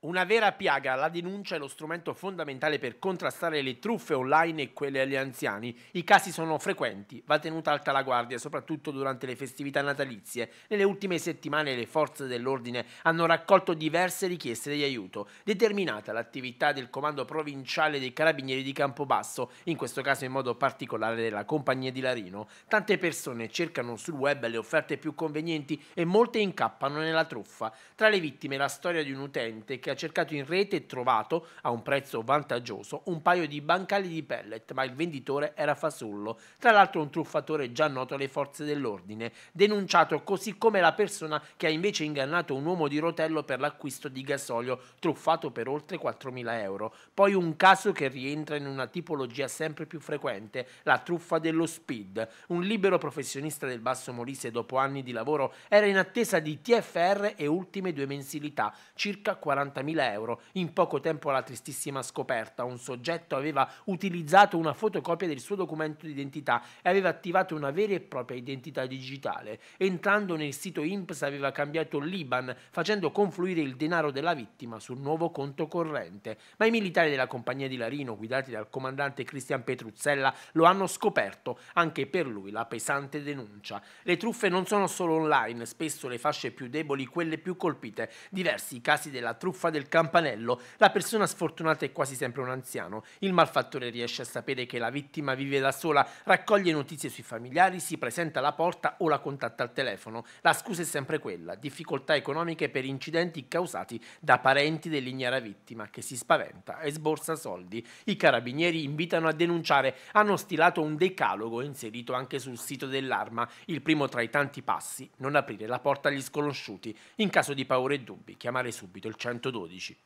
Una vera piaga, la denuncia è lo strumento fondamentale per contrastare le truffe online e quelle agli anziani. I casi sono frequenti, va tenuta alta la guardia, soprattutto durante le festività natalizie. Nelle ultime settimane le forze dell'ordine hanno raccolto diverse richieste di aiuto. Determinata l'attività del comando provinciale dei carabinieri di Campobasso, in questo caso in modo particolare della compagnia di Larino. Tante persone cercano sul web le offerte più convenienti e molte incappano nella truffa. Tra le vittime la storia di un utente che che ha cercato in rete e trovato, a un prezzo vantaggioso, un paio di bancali di pellet, ma il venditore era fasullo. Tra l'altro un truffatore già noto alle forze dell'ordine, denunciato così come la persona che ha invece ingannato un uomo di rotello per l'acquisto di gasolio, truffato per oltre 4.000 euro. Poi un caso che rientra in una tipologia sempre più frequente, la truffa dello speed. Un libero professionista del Basso Molise dopo anni di lavoro era in attesa di TFR e ultime due mensilità, circa 40 80.000 euro. In poco tempo la tristissima scoperta, un soggetto aveva utilizzato una fotocopia del suo documento d'identità e aveva attivato una vera e propria identità digitale. Entrando nel sito INPS aveva cambiato l'IBAN, facendo confluire il denaro della vittima sul nuovo conto corrente. Ma i militari della compagnia di Larino, guidati dal comandante Cristian Petruzzella, lo hanno scoperto, anche per lui la pesante denuncia. Le truffe non sono solo online, spesso le fasce più deboli quelle più colpite. Diversi casi della truffa fa del campanello, la persona sfortunata è quasi sempre un anziano. Il malfattore riesce a sapere che la vittima vive da sola, raccoglie notizie sui familiari, si presenta alla porta o la contatta al telefono. La scusa è sempre quella, difficoltà economiche per incidenti causati da parenti dell'ignara vittima che si spaventa e sborsa soldi. I carabinieri invitano a denunciare, hanno stilato un decalogo inserito anche sul sito dell'arma, il primo tra i tanti passi, non aprire la porta agli sconosciuti. In caso di paure e dubbi, chiamare subito il 112. 112.